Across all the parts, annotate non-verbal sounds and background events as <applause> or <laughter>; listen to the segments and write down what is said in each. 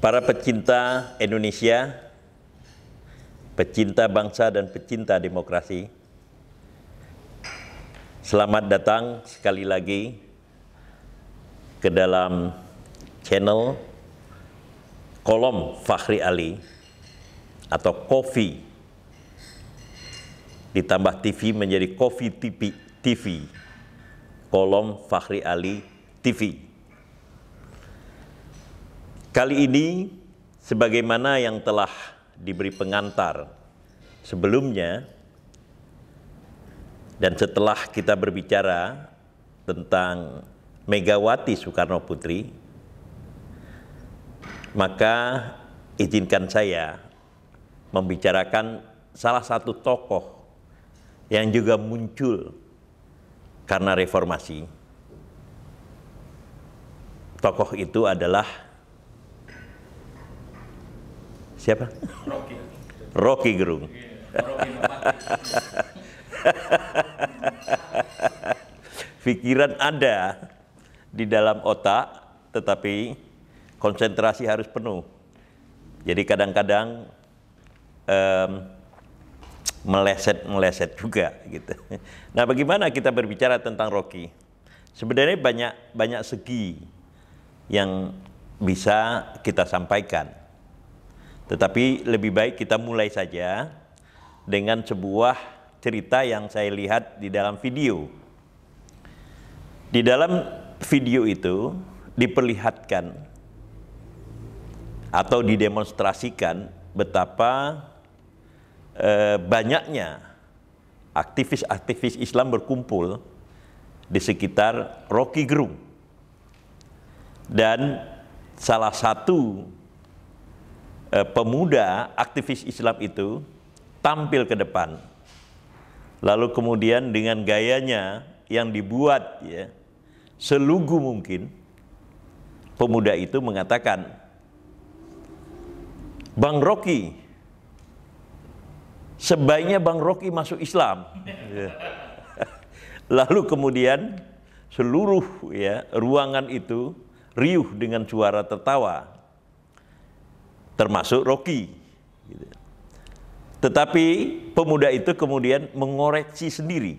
Para pecinta Indonesia, pecinta bangsa dan pecinta demokrasi, selamat datang sekali lagi ke dalam channel kolom Fahri Ali atau Kofi ditambah TV menjadi Kofi TV, TV kolom Fahri Ali TV. Kali ini, sebagaimana yang telah diberi pengantar sebelumnya, dan setelah kita berbicara tentang Megawati Soekarno Putri, maka izinkan saya membicarakan salah satu tokoh yang juga muncul karena reformasi. Tokoh itu adalah Siapa? Rocky. Rocky Gerung. Iya, <laughs> Pikiran ada di dalam otak, tetapi konsentrasi harus penuh. Jadi kadang-kadang um, meleset-meleset juga gitu. Nah, bagaimana kita berbicara tentang Rocky? Sebenarnya banyak banyak segi yang bisa kita sampaikan. Tetapi lebih baik kita mulai saja dengan sebuah cerita yang saya lihat di dalam video. Di dalam video itu diperlihatkan atau didemonstrasikan betapa eh, banyaknya aktivis-aktivis Islam berkumpul di sekitar Rocky Gerung. Dan salah satu eh, pemuda aktivis Islam itu tampil ke depan. Lalu kemudian dengan gayanya yang dibuat ya selugu mungkin pemuda itu mengatakan Bang Rocky sebaiknya Bang Rocky masuk Islam. Ya. <laughs> Lalu kemudian seluruh ya ruangan itu riuh dengan suara tertawa termasuk Rocky. Tetapi pemuda itu kemudian mengoreksi sendiri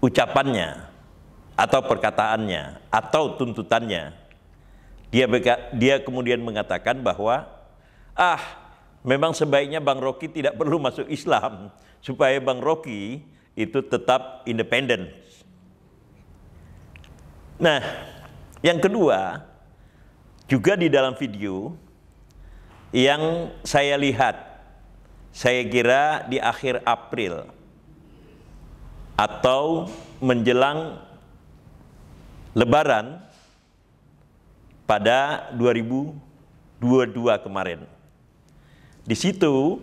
ucapannya atau perkataannya atau tuntutannya. Dia dia kemudian mengatakan bahwa ah memang sebaiknya Bang Rocky tidak perlu masuk Islam supaya Bang Rocky itu tetap independen. Nah, yang kedua juga di dalam video yang saya lihat, saya kira di akhir April atau menjelang Lebaran pada 2022 kemarin. Di situ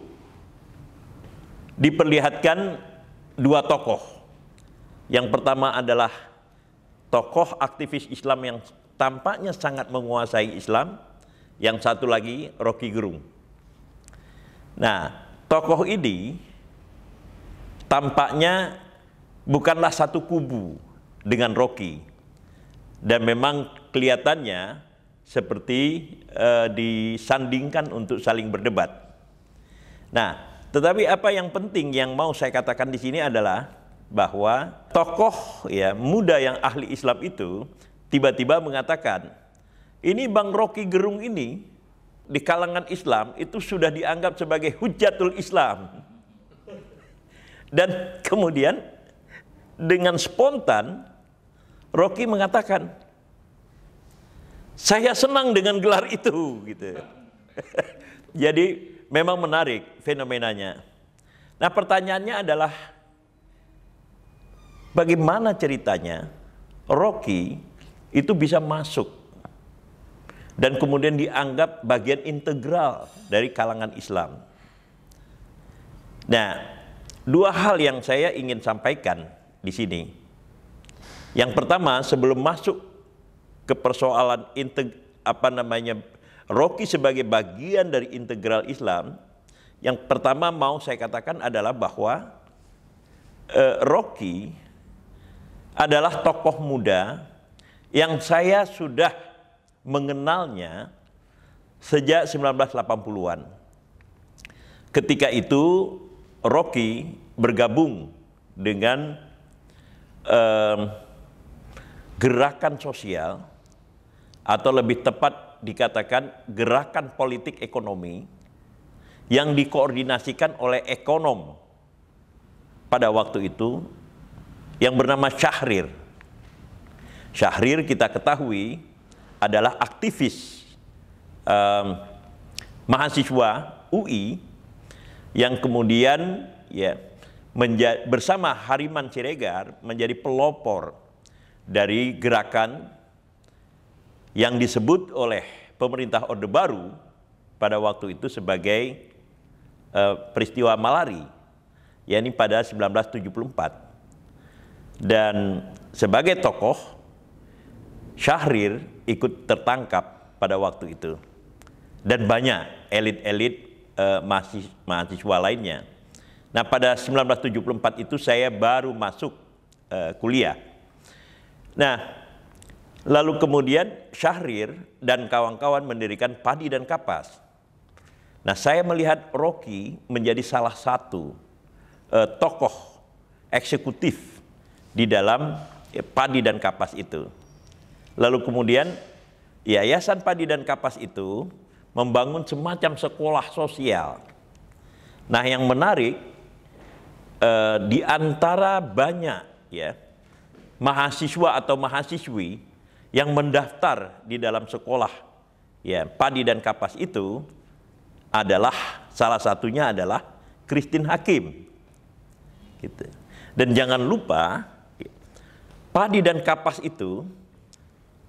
diperlihatkan dua tokoh. Yang pertama adalah tokoh aktivis Islam yang tampaknya sangat menguasai Islam, yang satu lagi Rocky Gerung. Nah, tokoh ini tampaknya bukanlah satu kubu dengan Rocky. Dan memang kelihatannya seperti uh, disandingkan untuk saling berdebat. Nah, tetapi apa yang penting yang mau saya katakan di sini adalah bahwa tokoh ya muda yang ahli Islam itu tiba-tiba mengatakan ini Bang Rocky Gerung ini di kalangan Islam itu sudah dianggap sebagai hujatul Islam. Dan kemudian dengan spontan Rocky mengatakan, saya senang dengan gelar itu gitu. <laughs> Jadi memang menarik fenomenanya. Nah pertanyaannya adalah bagaimana ceritanya Rocky itu bisa masuk dan kemudian dianggap bagian integral dari kalangan Islam. Nah, dua hal yang saya ingin sampaikan di sini. Yang pertama, sebelum masuk ke persoalan integ apa namanya Rocky sebagai bagian dari integral Islam, yang pertama mau saya katakan adalah bahwa eh, Rocky adalah tokoh muda yang saya sudah mengenalnya sejak 1980-an. Ketika itu Rocky bergabung dengan eh, gerakan sosial atau lebih tepat dikatakan gerakan politik ekonomi yang dikoordinasikan oleh ekonom pada waktu itu yang bernama Syahrir. Syahrir kita ketahui adalah aktivis um, mahasiswa UI yang kemudian ya bersama Hariman Ciregar menjadi pelopor dari gerakan yang disebut oleh pemerintah Orde Baru pada waktu itu sebagai uh, peristiwa malari, yakni pada 1974. Dan sebagai tokoh, Syahrir ikut tertangkap pada waktu itu. Dan banyak elit-elit uh, mahasiswa, lainnya. Nah pada 1974 itu saya baru masuk uh, kuliah. Nah lalu kemudian Syahrir dan kawan-kawan mendirikan padi dan kapas. Nah saya melihat Rocky menjadi salah satu uh, tokoh eksekutif di dalam padi dan kapas itu. Lalu kemudian Yayasan Padi dan Kapas itu membangun semacam sekolah sosial. Nah, yang menarik eh, di antara banyak ya mahasiswa atau mahasiswi yang mendaftar di dalam sekolah ya Padi dan Kapas itu adalah salah satunya adalah Kristin Hakim. Gitu. Dan jangan lupa Padi dan Kapas itu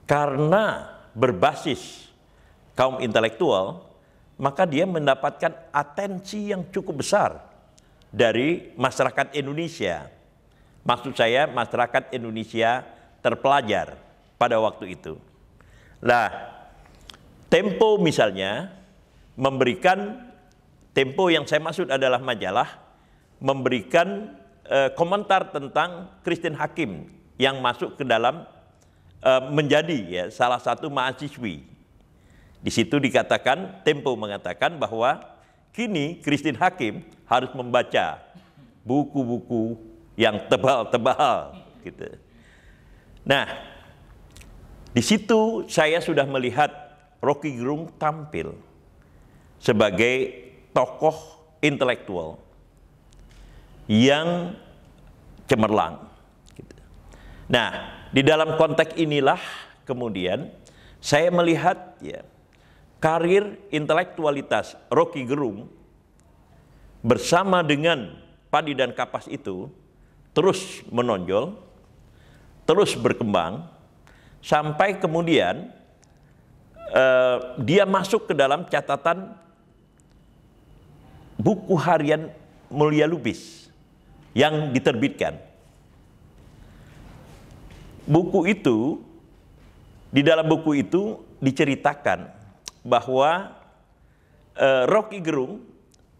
karena berbasis kaum intelektual, maka dia mendapatkan atensi yang cukup besar dari masyarakat Indonesia. Maksud saya masyarakat Indonesia terpelajar pada waktu itu. Nah, Tempo misalnya memberikan Tempo yang saya maksud adalah majalah memberikan eh, komentar tentang Kristen Hakim yang masuk ke dalam Eh, menjadi ya salah satu mahasiswi. Di situ dikatakan Tempo mengatakan bahwa kini Christine Hakim harus membaca buku-buku yang tebal-tebal gitu. Nah, di situ saya sudah melihat Rocky Gerung tampil sebagai tokoh intelektual yang cemerlang. Gitu. Nah, di dalam konteks inilah kemudian saya melihat ya karir intelektualitas Rocky Gerung bersama dengan padi dan kapas itu terus menonjol, terus berkembang sampai kemudian eh, dia masuk ke dalam catatan buku harian Mulia Lubis yang diterbitkan buku itu di dalam buku itu diceritakan bahwa uh, Rocky Gerung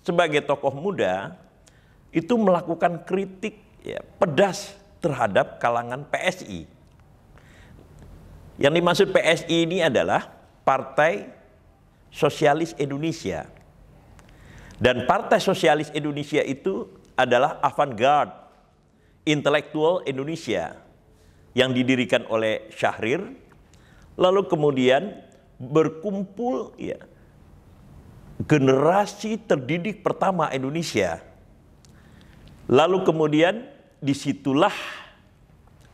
sebagai tokoh muda itu melakukan kritik ya, pedas terhadap kalangan PSI. Yang dimaksud PSI ini adalah Partai Sosialis Indonesia. Dan Partai Sosialis Indonesia itu adalah avant-garde intelektual Indonesia yang didirikan oleh Syahrir. Lalu kemudian berkumpul ya, generasi terdidik pertama Indonesia. Lalu kemudian disitulah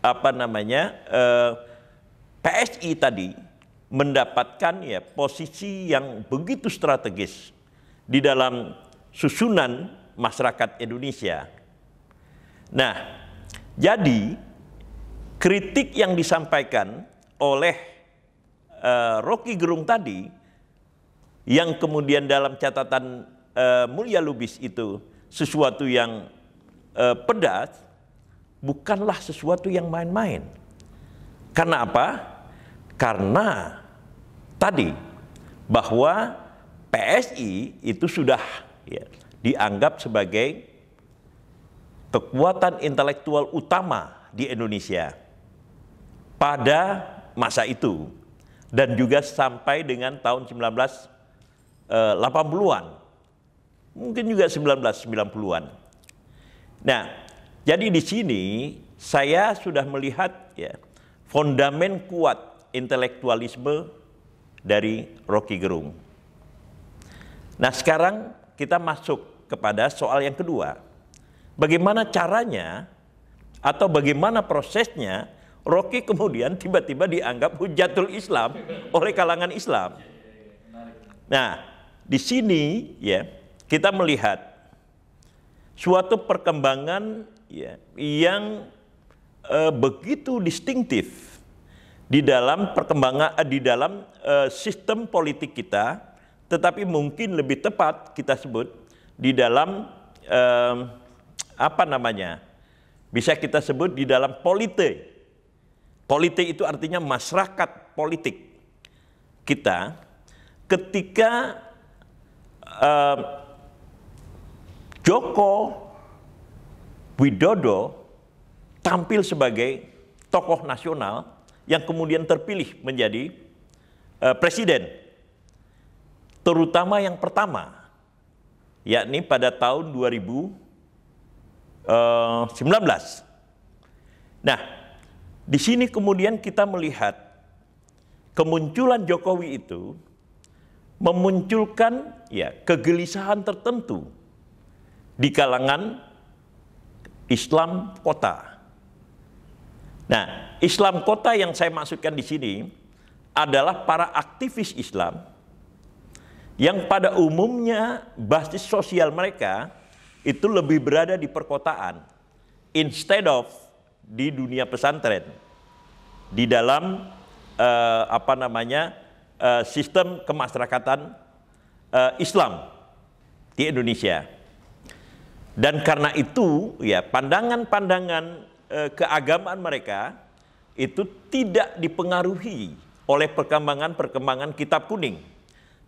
apa namanya eh, PSI tadi mendapatkan ya posisi yang begitu strategis di dalam susunan masyarakat Indonesia. Nah, jadi kritik yang disampaikan oleh uh, Rocky Gerung tadi yang kemudian dalam catatan uh, Mulia Lubis itu sesuatu yang uh, pedas bukanlah sesuatu yang main-main. Karena apa? Karena tadi bahwa PSI itu sudah ya, dianggap sebagai kekuatan intelektual utama di Indonesia pada masa itu dan juga sampai dengan tahun 1980-an. Eh, Mungkin juga 1990-an. Nah, jadi di sini saya sudah melihat ya fondamen kuat intelektualisme dari Rocky Gerung. Nah, sekarang kita masuk kepada soal yang kedua. Bagaimana caranya atau bagaimana prosesnya Rocky kemudian tiba-tiba dianggap hujatul Islam oleh kalangan Islam. Nah, di sini ya kita melihat suatu perkembangan ya yang e, begitu distintif di dalam perkembangan e, di dalam e, sistem politik kita, tetapi mungkin lebih tepat kita sebut di dalam apa namanya? Bisa kita sebut di dalam politik Politik itu artinya masyarakat politik kita ketika eh, Joko Widodo tampil sebagai tokoh nasional yang kemudian terpilih menjadi eh, presiden, terutama yang pertama, yakni pada tahun 2019. Eh, nah, di sini kemudian kita melihat kemunculan Jokowi itu memunculkan ya kegelisahan tertentu di kalangan Islam kota. Nah, Islam kota yang saya maksudkan di sini adalah para aktivis Islam yang pada umumnya basis sosial mereka itu lebih berada di perkotaan instead of di dunia pesantren di dalam eh, apa namanya eh, sistem kemasyarakatan eh, Islam di Indonesia. Dan karena itu, ya pandangan-pandangan eh, keagamaan mereka itu tidak dipengaruhi oleh perkembangan-perkembangan kitab kuning.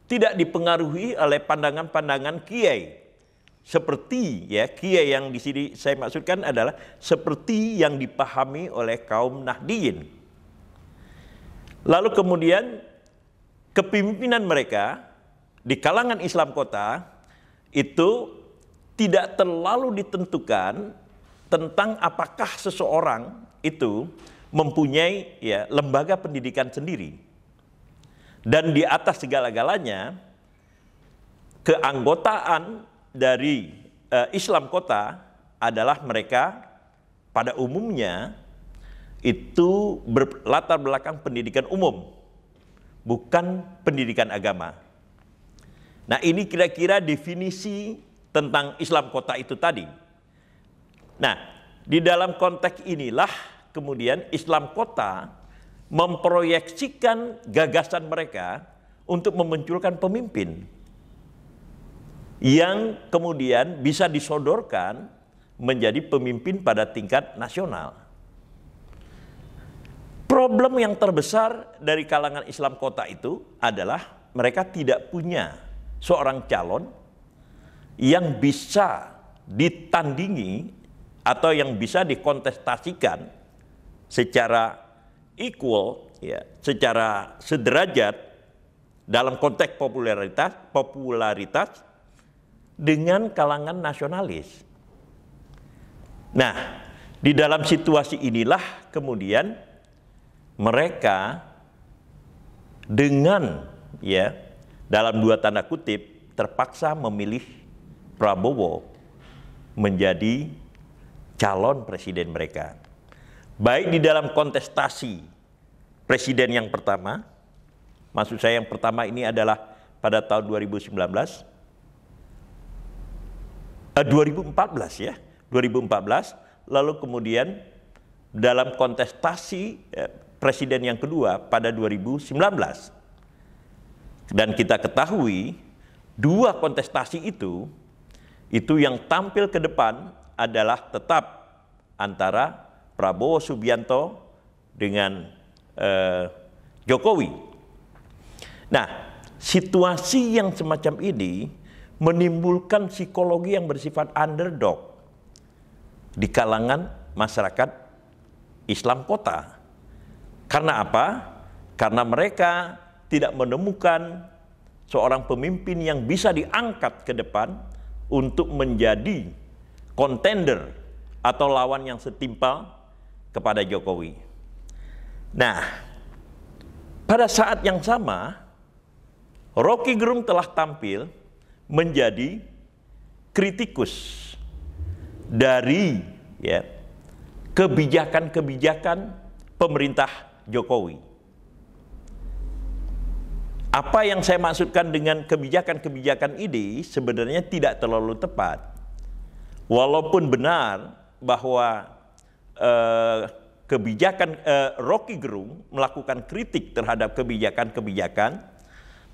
Tidak dipengaruhi oleh pandangan-pandangan kiai seperti ya kia yang di sini saya maksudkan adalah seperti yang dipahami oleh kaum Nahdiyin. Lalu kemudian kepemimpinan mereka di kalangan Islam kota itu tidak terlalu ditentukan tentang apakah seseorang itu mempunyai ya lembaga pendidikan sendiri. Dan di atas segala-galanya keanggotaan dari uh, Islam kota adalah mereka pada umumnya itu berlatar belakang pendidikan umum, bukan pendidikan agama. Nah, ini kira-kira definisi tentang Islam kota itu tadi. Nah, di dalam konteks inilah kemudian Islam kota memproyeksikan gagasan mereka untuk memunculkan pemimpin yang kemudian bisa disodorkan menjadi pemimpin pada tingkat nasional. Problem yang terbesar dari kalangan Islam kota itu adalah mereka tidak punya seorang calon yang bisa ditandingi atau yang bisa dikontestasikan secara equal ya, secara sederajat dalam konteks popularitas popularitas dengan kalangan nasionalis. Nah, di dalam situasi inilah kemudian mereka dengan ya dalam dua tanda kutip terpaksa memilih Prabowo menjadi calon presiden mereka. Baik di dalam kontestasi presiden yang pertama, maksud saya yang pertama ini adalah pada tahun 2019 2014 eh, ya, 2014. Lalu kemudian dalam kontestasi eh, presiden yang kedua pada 2019. Dan kita ketahui dua kontestasi itu itu yang tampil ke depan adalah tetap antara Prabowo Subianto dengan eh, Jokowi. Nah, situasi yang semacam ini menimbulkan psikologi yang bersifat underdog di kalangan masyarakat Islam kota. Karena apa? Karena mereka tidak menemukan seorang pemimpin yang bisa diangkat ke depan untuk menjadi kontender atau lawan yang setimpal kepada Jokowi. Nah, pada saat yang sama, Rocky Gerung telah tampil menjadi kritikus dari ya kebijakan-kebijakan pemerintah Jokowi. Apa yang saya maksudkan dengan kebijakan-kebijakan ini sebenarnya tidak terlalu tepat. Walaupun benar bahwa eh, kebijakan eh, Rocky Gerung melakukan kritik terhadap kebijakan-kebijakan,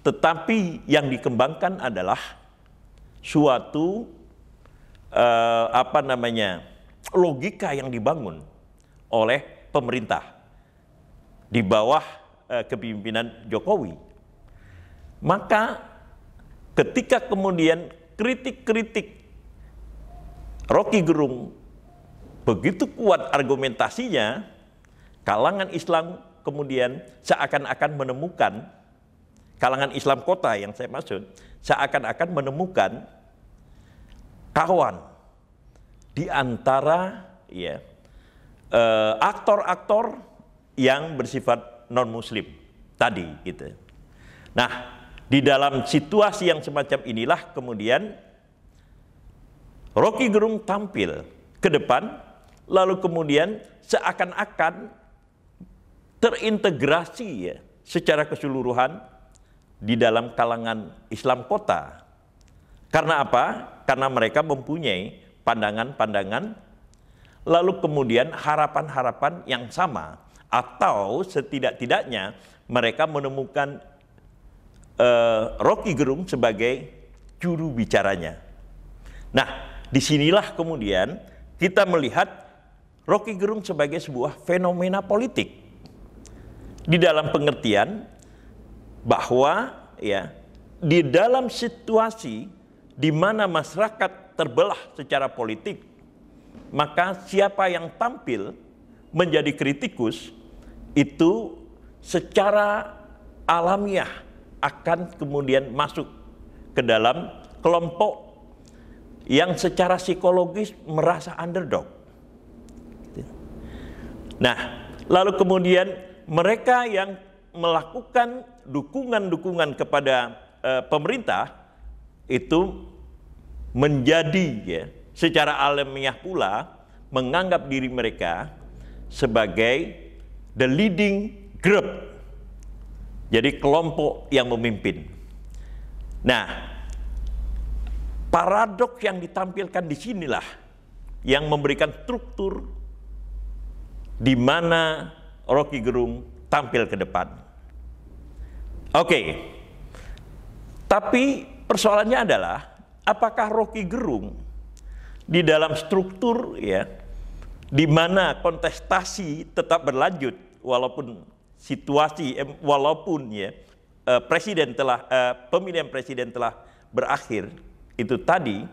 tetapi yang dikembangkan adalah suatu uh, apa namanya logika yang dibangun oleh pemerintah di bawah uh, kepemimpinan Jokowi. Maka ketika kemudian kritik-kritik Rocky Gerung begitu kuat argumentasinya, kalangan Islam kemudian seakan-akan menemukan kalangan Islam kota yang saya maksud, seakan-akan menemukan kawan di antara ya eh, aktor-aktor yang bersifat non muslim tadi gitu. Nah, di dalam situasi yang semacam inilah kemudian Rocky Gerung tampil ke depan lalu kemudian seakan-akan terintegrasi ya secara keseluruhan di dalam kalangan Islam kota. Karena apa? Karena mereka mempunyai pandangan-pandangan, lalu kemudian harapan-harapan yang sama, atau setidak-tidaknya mereka menemukan uh, Rocky Gerung sebagai juru bicaranya. Nah, disinilah kemudian kita melihat Rocky Gerung sebagai sebuah fenomena politik. Di dalam pengertian bahwa ya di dalam situasi di mana masyarakat terbelah secara politik, maka siapa yang tampil menjadi kritikus itu secara alamiah akan kemudian masuk ke dalam kelompok yang secara psikologis merasa underdog. Nah, lalu kemudian mereka yang melakukan dukungan-dukungan kepada uh, pemerintah itu menjadi ya secara alamiah pula menganggap diri mereka sebagai the leading group. Jadi kelompok yang memimpin. Nah, paradoks yang ditampilkan di sinilah yang memberikan struktur di mana Rocky Gerung tampil ke depan. Oke. Tapi persoalannya adalah apakah Rocky Gerung di dalam struktur ya di mana kontestasi tetap berlanjut walaupun situasi walaupun ya eh, presiden telah eh, pemilihan presiden telah berakhir itu tadi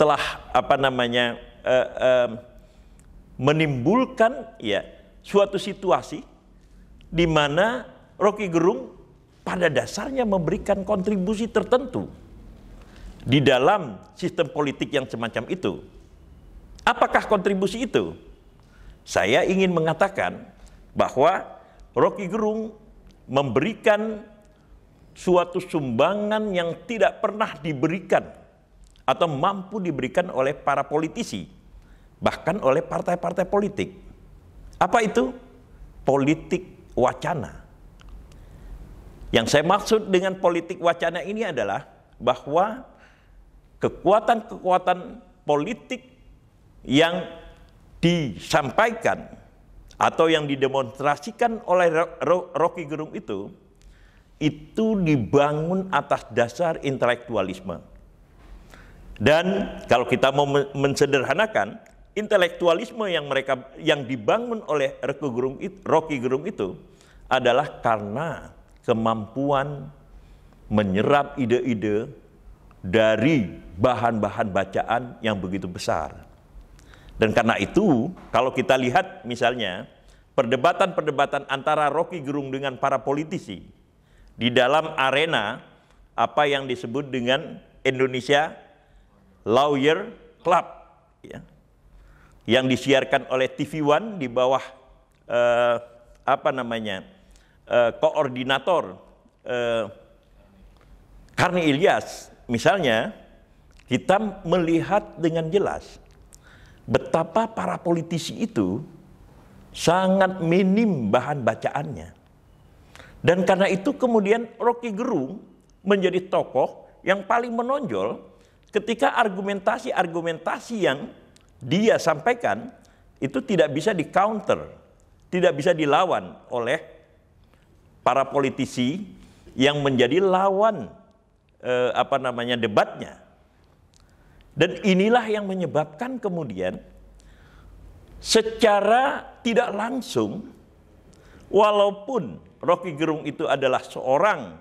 telah apa namanya eh, menimbulkan ya suatu situasi di mana Rocky Gerung pada dasarnya memberikan kontribusi tertentu di dalam sistem politik yang semacam itu. Apakah kontribusi itu? Saya ingin mengatakan bahwa Rocky Gerung memberikan suatu sumbangan yang tidak pernah diberikan atau mampu diberikan oleh para politisi, bahkan oleh partai-partai politik. Apa itu? Politik wacana yang saya maksud dengan politik wacana ini adalah bahwa kekuatan-kekuatan politik yang disampaikan atau yang didemonstrasikan oleh Rocky Gerung itu itu dibangun atas dasar intelektualisme. Dan kalau kita mau mensederhanakan intelektualisme yang mereka yang dibangun oleh Rocky Gerung itu adalah karena kemampuan menyerap ide-ide dari bahan-bahan bacaan yang begitu besar. Dan karena itu, kalau kita lihat misalnya perdebatan-perdebatan antara Rocky Gerung dengan para politisi di dalam arena apa yang disebut dengan Indonesia Lawyer Club ya, yang disiarkan oleh TV One di bawah eh, apa namanya eh, koordinator eh, Karni Ilyas misalnya, kita melihat dengan jelas betapa para politisi itu sangat minim bahan bacaannya. Dan karena itu kemudian Rocky Gerung menjadi tokoh yang paling menonjol ketika argumentasi-argumentasi yang dia sampaikan itu tidak bisa di counter, tidak bisa dilawan oleh para politisi yang menjadi lawan eh, apa namanya debatnya. Dan inilah yang menyebabkan kemudian secara tidak langsung walaupun Rocky Gerung itu adalah seorang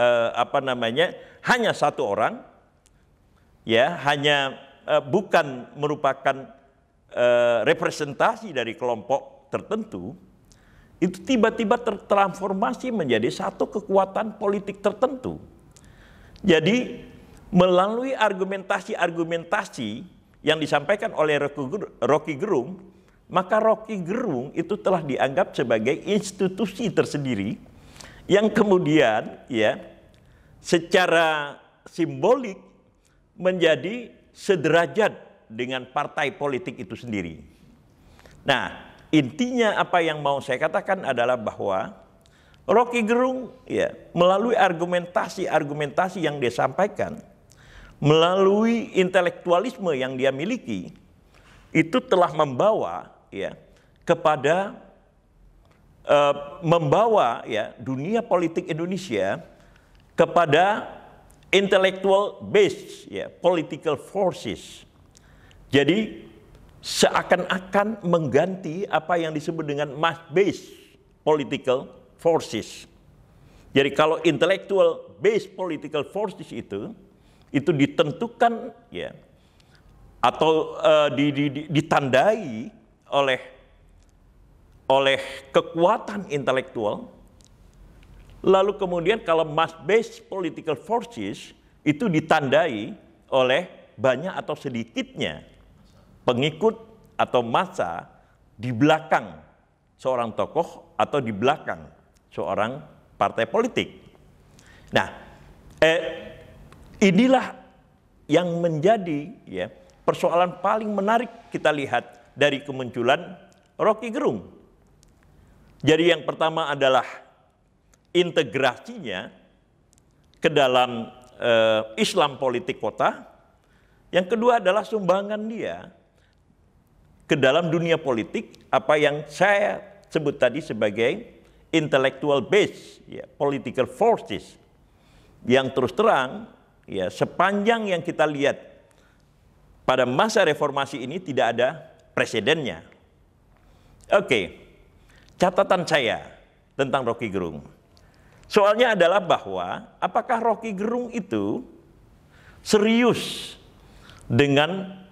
eh, apa namanya hanya satu orang ya hanya eh, bukan merupakan eh, representasi dari kelompok tertentu itu tiba-tiba tertransformasi menjadi satu kekuatan politik tertentu. Jadi melalui argumentasi-argumentasi yang disampaikan oleh Rocky Gerung, maka Rocky Gerung itu telah dianggap sebagai institusi tersendiri yang kemudian ya secara simbolik menjadi sederajat dengan partai politik itu sendiri. Nah, intinya apa yang mau saya katakan adalah bahwa Rocky Gerung ya melalui argumentasi-argumentasi yang dia sampaikan, melalui intelektualisme yang dia miliki itu telah membawa ya kepada uh, membawa ya dunia politik Indonesia kepada intellectual base ya political forces. Jadi seakan-akan mengganti apa yang disebut dengan mass-based political forces. Jadi kalau intellectual based political forces itu itu ditentukan ya atau uh, di, di, di, ditandai oleh oleh kekuatan intelektual. Lalu kemudian kalau mass based political forces itu ditandai oleh banyak atau sedikitnya pengikut atau masa di belakang seorang tokoh atau di belakang seorang partai politik. Nah, eh, inilah yang menjadi ya persoalan paling menarik kita lihat dari kemunculan Rocky Gerung. Jadi yang pertama adalah integrasinya ke dalam eh, Islam politik kota. Yang kedua adalah sumbangan dia ke dalam dunia politik apa yang saya sebut tadi sebagai intellectual base, ya, political forces yang terus terang ya sepanjang yang kita lihat pada masa reformasi ini tidak ada presidennya. Oke. Okay. Catatan saya tentang Rocky Gerung. Soalnya adalah bahwa apakah Rocky Gerung itu serius dengan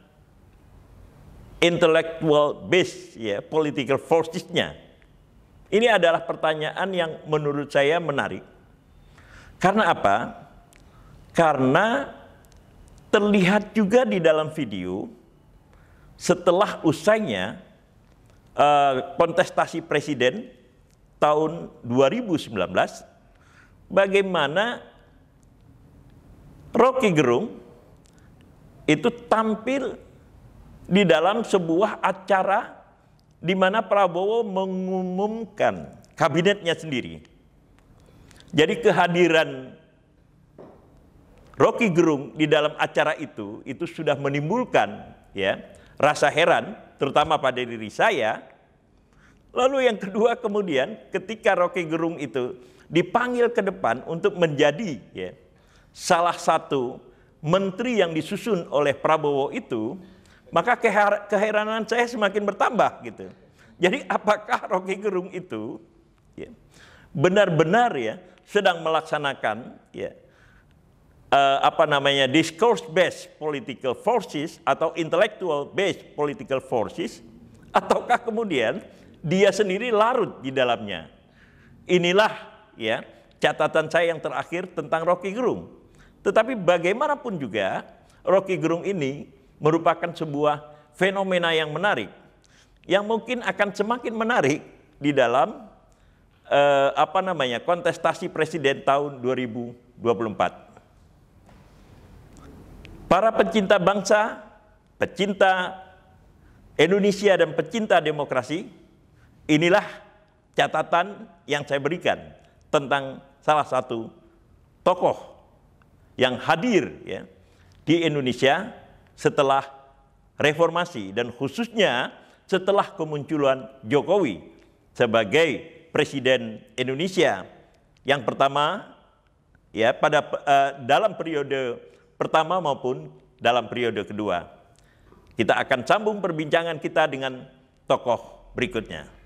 intellectual base ya political forces-nya. ini adalah pertanyaan yang menurut saya menarik karena apa karena terlihat juga di dalam video setelah usainya uh, kontestasi presiden tahun 2019 bagaimana Rocky Gerung itu tampil di dalam sebuah acara di mana Prabowo mengumumkan kabinetnya sendiri. Jadi kehadiran Rocky Gerung di dalam acara itu itu sudah menimbulkan ya rasa heran terutama pada diri saya. Lalu yang kedua kemudian ketika Rocky Gerung itu dipanggil ke depan untuk menjadi ya salah satu menteri yang disusun oleh Prabowo itu maka keheranan saya semakin bertambah gitu. Jadi apakah Rocky Gerung itu ya, benar-benar ya sedang melaksanakan ya uh, apa namanya discourse based political forces atau intellectual based political forces ataukah kemudian dia sendiri larut di dalamnya. Inilah ya catatan saya yang terakhir tentang Rocky Gerung. Tetapi bagaimanapun juga Rocky Gerung ini merupakan sebuah fenomena yang menarik yang mungkin akan semakin menarik di dalam eh, apa namanya kontestasi presiden tahun 2024. Para pecinta bangsa, pecinta Indonesia dan pecinta demokrasi, inilah catatan yang saya berikan tentang salah satu tokoh yang hadir ya, di Indonesia setelah reformasi dan khususnya setelah kemunculan Jokowi sebagai presiden Indonesia. Yang pertama ya pada uh, dalam periode pertama maupun dalam periode kedua. Kita akan sambung perbincangan kita dengan tokoh berikutnya.